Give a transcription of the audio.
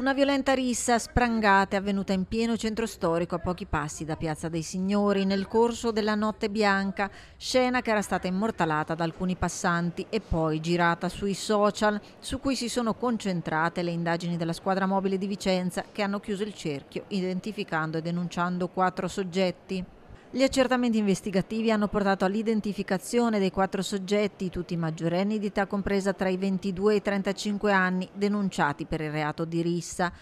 Una violenta rissa sprangata è avvenuta in pieno centro storico a pochi passi da Piazza dei Signori nel corso della Notte Bianca, scena che era stata immortalata da alcuni passanti e poi girata sui social, su cui si sono concentrate le indagini della squadra mobile di Vicenza che hanno chiuso il cerchio identificando e denunciando quattro soggetti. Gli accertamenti investigativi hanno portato all'identificazione dei quattro soggetti, tutti maggiorenni di età compresa tra i 22 e i 35 anni, denunciati per il reato di rissa,